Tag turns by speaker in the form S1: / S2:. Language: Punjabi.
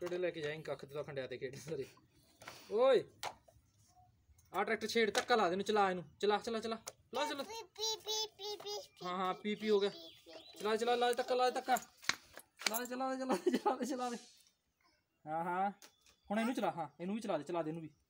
S1: ਕਿਹੜੇ ਲੈ ਕੇ ਜਾਈਂ ਕੱਖ ਤੇ ਤਾਂ ਖੰਡਿਆ ਤੇ ਕਿਹੜੇ ਸਾਰੇ ਓਏ ਆ ਟਰੈਕਟਰ ਛੇੜ ਧੱਕਾ ਲਾ ਦੇ ਨੂੰ ਚਲਾ ਇਹਨੂੰ ਚਲਾ ਚਲਾ ਚਲਾ ਲਾ ਚਲਾ ਹਾਂ ਹਾਂ ਪੀ ਪੀ ਹੋ ਗਿਆ ਚਲਾ ਚਲਾ ਲਾ ਧੱਕਾ ਲਾ ਧੱਕਾ ਲਾ ਚਲਾ ਚਲਾ ਚਲਾ ਚਲਾ ਹਾਂ ਹਾਂ ਹੁਣ ਇਹਨੂੰ ਚਲਾ ਹਾਂ ਇਹਨੂੰ ਵੀ ਚਲਾ ਦੇ ਚਲਾ ਦੇ ਇਹਨੂੰ ਵੀ